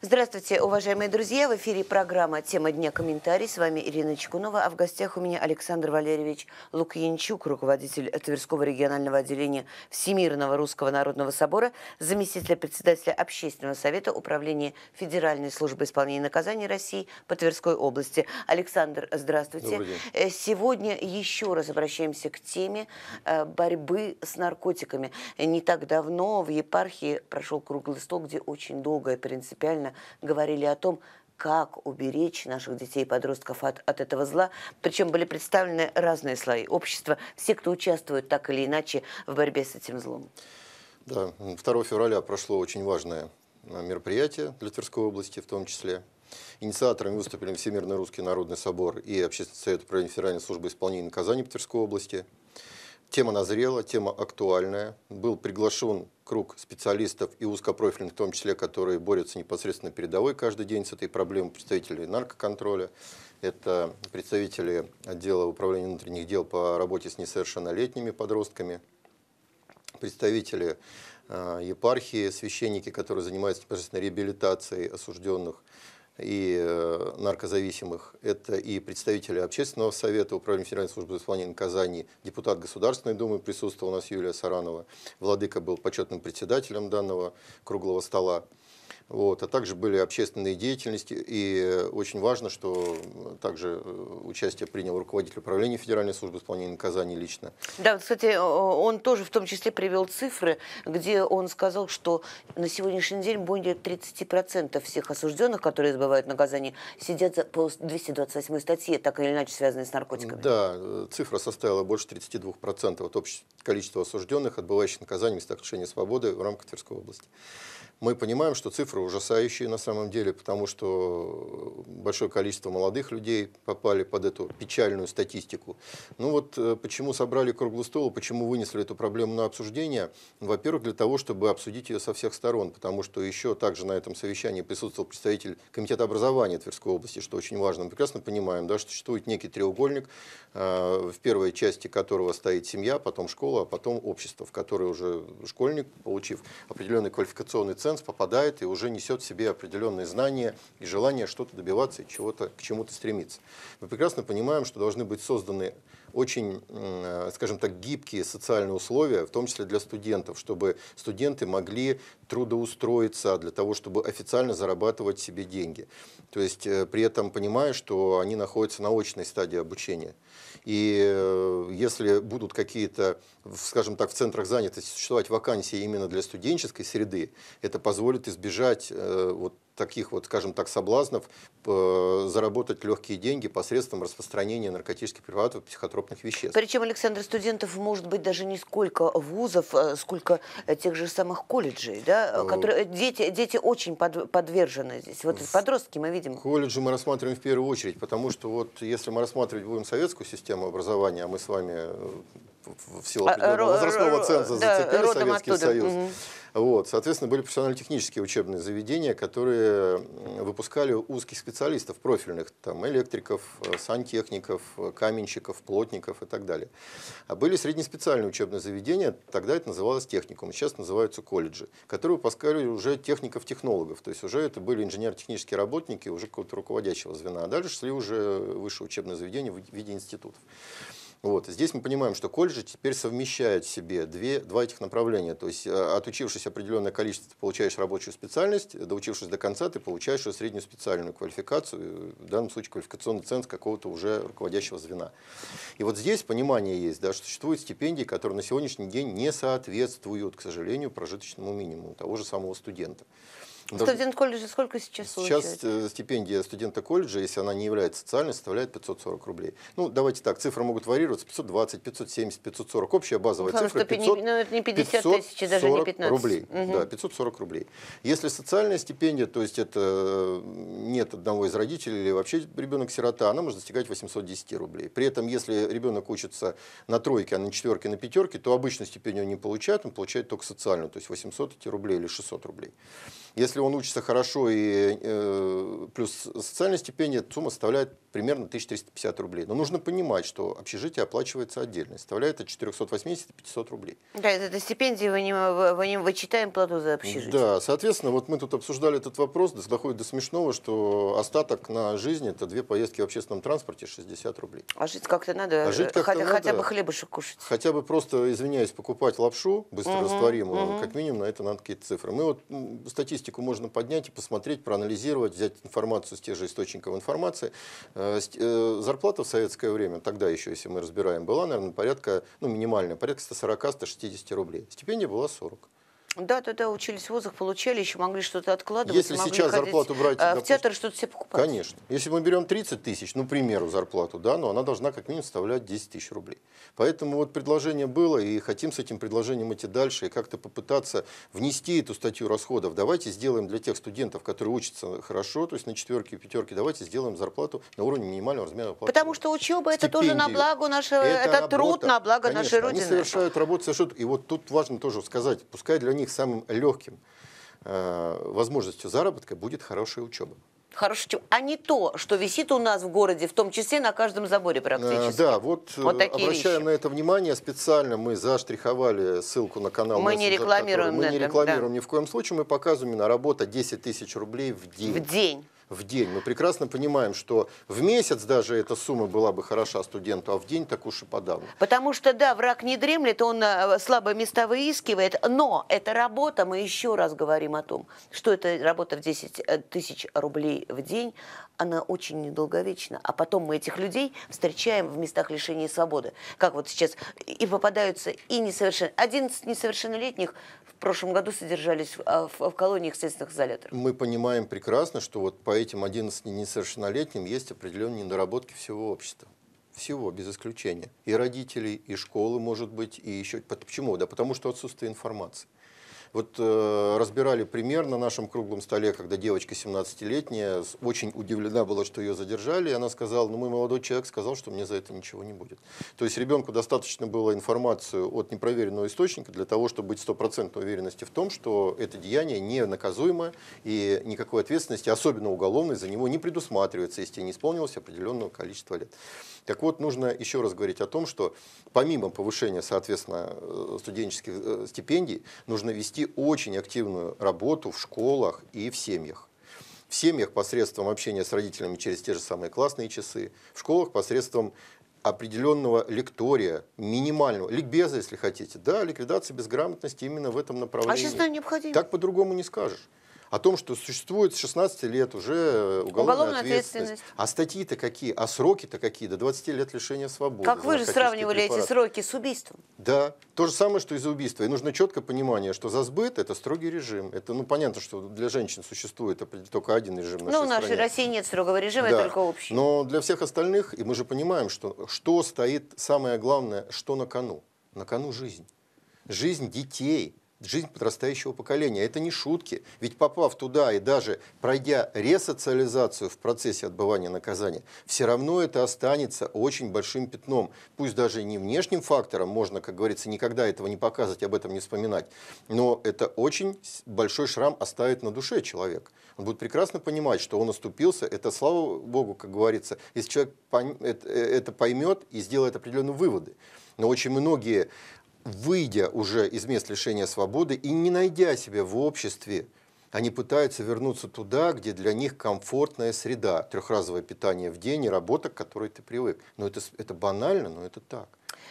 Здравствуйте, уважаемые друзья. В эфире программа «Тема дня. Комментарий». С вами Ирина Чекунова. А в гостях у меня Александр Валерьевич Лукьянчук, руководитель Тверского регионального отделения Всемирного Русского Народного Собора, заместитель председателя Общественного Совета Управления Федеральной службы исполнения наказаний России по Тверской области. Александр, здравствуйте. Э, сегодня еще раз обращаемся к теме э, борьбы с наркотиками. Не так давно в епархии прошел круглый стол, где очень долго и принципиально специально говорили о том, как уберечь наших детей и подростков от, от этого зла. Причем были представлены разные слои общества, все, кто участвует так или иначе в борьбе с этим злом. Да, 2 февраля прошло очень важное э, мероприятие для Тверской области в том числе. Инициаторами выступили Всемирный русский народный собор и Общественный совет управления Федеральной службы исполнения наказаний по Тверской области. Тема назрела, тема актуальная. Был приглашен круг специалистов и узкопрофильных, в том числе, которые борются непосредственно передовой каждый день с этой проблемой, представители наркоконтроля, это представители отдела управления внутренних дел по работе с несовершеннолетними подростками, представители э, епархии, священники, которые занимаются непосредственно реабилитацией осужденных, и э, наркозависимых, это и представители Общественного совета, Управления Федеральной службы исполнения наказаний, депутат Государственной Думы присутствовал у нас Юлия Саранова, Владыка был почетным председателем данного круглого стола. Вот, а также были общественные деятельности. И э, очень важно, что также э, участие принял руководитель управления Федеральной службы исполнения наказаний лично. Да, кстати, он тоже в том числе привел цифры, где он сказал, что на сегодняшний день более 30% всех осужденных, которые избывают наказание, сидят по 228 статье, так или иначе связанные с наркотиками. Да, э, цифра составила больше 32% от общего количества осужденных, отбывающих наказание местах лишения свободы в рамках Тверской области мы понимаем, что цифры ужасающие на самом деле, потому что большое количество молодых людей попали под эту печальную статистику. Ну вот э, почему собрали круглый стол, почему вынесли эту проблему на обсуждение? Во-первых, для того, чтобы обсудить ее со всех сторон, потому что еще также на этом совещании присутствовал представитель Комитета образования Тверской области, что очень важно. Мы прекрасно понимаем, да, что существует некий треугольник, э, в первой части которого стоит семья, потом школа, а потом общество, в которое уже школьник, получив определенный квалификационный центр, экстрасенс попадает и уже несет в себе определенные знания и желание что-то добиваться и чего-то, к чему-то стремиться. Мы прекрасно понимаем, что должны быть созданы очень, скажем так, гибкие социальные условия, в том числе для студентов, чтобы студенты могли трудоустроиться для того, чтобы официально зарабатывать себе деньги. То есть э, при этом понимая, что они находятся на очной стадии обучения. И э, если будут какие-то, скажем так, в центрах занятости существовать вакансии именно для студенческой среды, это позволит избежать э, вот таких вот, скажем так, соблазнов э, заработать легкие деньги посредством распространения наркотических препаратов, психотропных веществ. Причем, Александр, студентов может быть даже не сколько вузов, э, сколько э, тех же самых колледжей, да, которые, дети, дети очень под, подвержены здесь. Вот подростки мы видим. Колледжи мы рассматриваем в первую очередь, потому что вот если мы рассматривать будем советскую систему образования, а мы с вами в силу а, определенного возрастного ценза да, зацепили Советский оттуда. Союз, угу. Вот. Соответственно, были профессионально-технические учебные заведения, которые выпускали узких специалистов профильных, там, электриков, э, сантехников, э, каменщиков, плотников и так далее. А были среднеспециальные учебные заведения, тогда это называлось техникум, сейчас называются колледжи, которые выпускали уже техников-технологов, то есть уже это были инженер-технические работники уже какого-то руководящего звена, а дальше шли уже высшее учебное заведение в виде институтов. Вот. Здесь мы понимаем, что колледжи теперь совмещают в себе две, два этих направления. То есть, э, отучившись определенное количество, ты получаешь рабочую специальность, доучившись до конца, ты получаешь среднюю специальную квалификацию, э, в данном случае квалификационный ценз какого-то уже руководящего звена. И вот здесь понимание есть, да, что существуют стипендии, которые на сегодняшний день не соответствуют, к сожалению, прожиточному минимуму того же самого студента. Студент колледжа сколько сейчас получает? Сейчас э, стипендия студента колледжа, если она не является социальной, составляет 540 рублей. Ну, давайте так, цифры могут варьироваться, 520, 570, 540. Общая базовая Потому цифра 500, не, ну, это не 50 тысяч, даже не 15. рублей. Угу. Да, 540 рублей. Если социальная стипендия, то есть это нет одного из родителей или вообще ребенок-сирота, она может достигать 810 рублей. При этом, если ребенок учится на тройке, а на четверке, на пятерке, то обычно стипендию не получает, он получает только социальную, то есть 800 рублей или 600 рублей. Если если он учится хорошо и э, плюс социальная стипендия, сумма составляет примерно 1350 рублей. Но нужно понимать, что общежитие оплачивается отдельно, составляет от 480 до 500 рублей. Да, это, это стипендии, вы не, вы не вычитаем плату за общежитие. Да, соответственно, вот мы тут обсуждали этот вопрос, доходит до смешного, что остаток на жизнь это две поездки в общественном транспорте 60 рублей. А жить как-то надо, а жить как хотя, надо, хотя бы хлебушек кушать. Хотя бы просто, извиняюсь, покупать лапшу быстрорастворимую, угу, угу. как минимум на это надо какие-то цифры. Мы вот статистику можно поднять и посмотреть, проанализировать, взять информацию с тех же источников информации, Э, э, зарплата в советское время, тогда еще, если мы разбираем, была, наверное, порядка, ну, минимальная, порядка 140-160 рублей. Стипендия была 40. Да, да, да, учились в вузах, получали, еще могли что-то откладывать. Если сейчас зарплату брать... Э, в допустим, театр что-то себе покупать. Конечно. Если мы берем 30 тысяч, ну, к примеру, зарплату, да, но она должна как минимум составлять 10 тысяч рублей. Поэтому вот предложение было, и хотим с этим предложением идти дальше, и как-то попытаться внести эту статью расходов. Давайте сделаем для тех студентов, которые учатся хорошо, то есть на четверке и пятерке, давайте сделаем зарплату на уровне минимального размера платы. Потому что учеба это тоже на благо нашего, это, это труд на благо конечно, нашей Родины. Они совершают работу, совершают, и вот тут важно тоже сказать, пускай для них них самым легким э, возможностью заработка будет хорошая учеба. Хорошо, а не то, что висит у нас в городе, в том числе на каждом заборе практически. Э, да, вот, э, вот такие обращаем вещи. на это внимание, специально мы заштриховали ссылку на канал. Мы не рекламируем Мы не рекламируем да. ни в коем случае, мы показываем на работа 10 тысяч рублей в день. В день в день. Мы прекрасно понимаем, что в месяц даже эта сумма была бы хороша студенту, а в день так уж и подавно. Потому что, да, враг не дремлет, он э, слабо места выискивает, но это работа, мы еще раз говорим о том, что эта работа в 10 э, тысяч рублей в день, она очень недолговечна. А потом мы этих людей встречаем в местах лишения свободы. Как вот сейчас и попадаются и несовершеннолетние. 11 несовершеннолетних в прошлом году содержались а, в колониях следственных изоляторов. Мы понимаем прекрасно, что вот по этим 11 несовершеннолетним есть определенные недоработки всего общества. Всего, без исключения. И родителей, и школы, может быть, и еще... Почему? Да потому что отсутствие информации. Вот э, разбирали пример на нашем круглом столе, когда девочка 17-летняя очень удивлена была, что ее задержали, и она сказала, ну мой молодой человек сказал, что мне за это ничего не будет. То есть ребенку достаточно было информацию от непроверенного источника для того, чтобы быть стопроцентной уверенности в том, что это деяние не наказуемо и никакой ответственности, особенно уголовной, за него не предусматривается, если не исполнилось определенного количества лет. Так вот, нужно еще раз говорить о том, что помимо повышения, соответственно, э, студенческих э, стипендий, нужно вести вести очень активную работу в школах и в семьях. В семьях посредством общения с родителями через те же самые классные часы, в школах посредством определенного лектория, минимального, ликбеза, если хотите. Да, ликвидация безграмотности именно в этом направлении. А сейчас нам необходимо. Так по-другому не скажешь о том, что существует с 16 лет уже э, уголовная, уголовная ответственность. ответственность. А статьи-то какие? А сроки-то какие? До 20 лет лишения свободы. Как вы же сравнивали препараты. эти сроки с убийством? Да. То же самое, что и за убийство. И нужно четкое понимание, что за сбыт это строгий режим. Это, ну, понятно, что для женщин существует только один режим. Ну, в нашей стране. России нет строгого режима, да. только общий. Но для всех остальных, и мы же понимаем, что, что стоит, самое главное, что на кону. На кону жизнь. Жизнь детей – жизнь подрастающего поколения. Это не шутки. Ведь попав туда и даже пройдя ресоциализацию в процессе отбывания наказания, все равно это останется очень большим пятном. Пусть даже не внешним фактором, можно, как говорится, никогда этого не показывать, об этом не вспоминать, но это очень большой шрам оставит на душе человек. Он будет прекрасно понимать, что он оступился. Это, слава богу, как говорится, если человек э, э, это поймет и сделает определенные выводы. Но очень многие выйдя уже из мест лишения свободы и не найдя себя в обществе, они пытаются вернуться туда, где для них комфортная среда, трехразовое питание в день и работа, к которой ты привык. Но ну, это, это банально, но это так.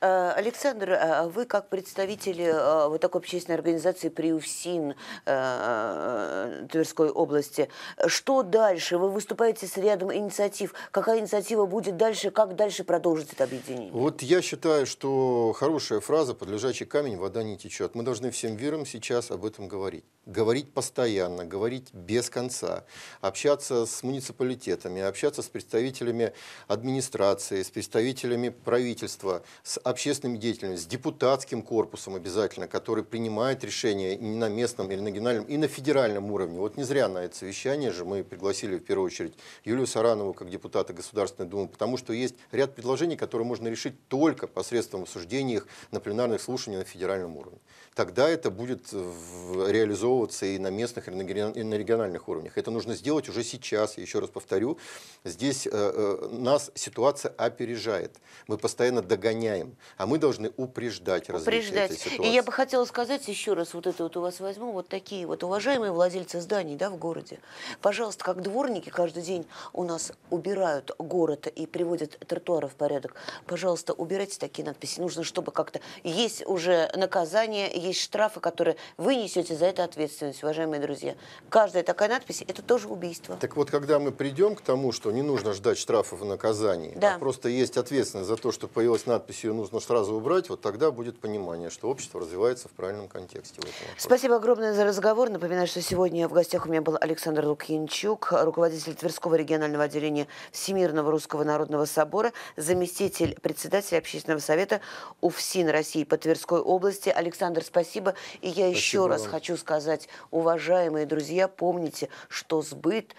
Э, Александр, э, вы как представитель э, вот такой общественной организации «Приусин» Тверской области, что дальше? Вы выступаете с рядом инициатив. Какая инициатива будет дальше? Как дальше продолжить это объединение? Вот я считаю, что хорошая фраза «под лежачий камень вода не течет». Мы должны всем верам сейчас об этом говорить. Говорить постоянно, говорить без конца, общаться с муниципалитетами, общаться с представителями администрации, с представителями правительства, с общественными деятелями, с депутатским корпусом обязательно, который принимает решения и на местном, или на региональном, и на федеральном уровне. Вот не зря на это совещание же мы пригласили в первую очередь Юлию Саранову как депутата Государственной Думы, потому что есть ряд предложений, которые можно решить только посредством обсуждения их на пленарных слушаниях на федеральном уровне. Тогда это будет э, реализовываться и на местных, и на региональных уровнях. Это нужно сделать уже сейчас, еще раз повторю. Здесь э, э, нас ситуация опережает. Мы постоянно догоняем знаем, а мы должны упреждать различные упреждать. Эти ситуации. И я бы хотела сказать еще раз, вот это вот у вас возьму, вот такие вот уважаемые владельцы зданий да, в городе. Пожалуйста, как дворники каждый день у нас убирают город и приводят тротуары в порядок. Пожалуйста, убирайте такие надписи. Нужно, чтобы как-то есть уже наказание, есть штрафы, которые вы несете за это ответственность, уважаемые друзья. Каждая такая надпись – это тоже убийство. Так вот, когда мы придем к тому, что не нужно ждать штрафов и наказаний, а да. а просто есть ответственность за то, что появилась надпись ее нужно сразу убрать, вот тогда будет понимание, что общество развивается в правильном контексте. В Спасибо огромное за разговор. Напоминаю, что сегодня в гостях у меня был Александр Лукьянчук, руководитель Тверского регионального отделения Всемирного Русского Народного Собора, заместитель председателя Общественного Совета УФСИН России по Тверской области. Александр, спасибо. И я спасибо еще раз хочу сказать, уважаемые друзья, помните, что сбыт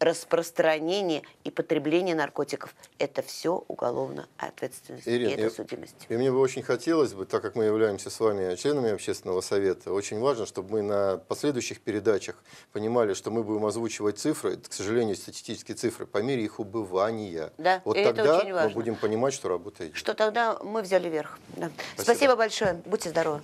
распространение и потребление наркотиков. Это все уголовная ответственность Ирина, и это судимость. И мне бы очень хотелось бы, так как мы являемся с вами членами общественного совета, очень важно, чтобы мы на последующих передачах понимали, что мы будем озвучивать цифры, к сожалению, статистические цифры, по мере их убывания. Да, вот тогда мы будем понимать, что работа Что тогда мы взяли верх. Да. Спасибо. Спасибо большое. Будьте здоровы.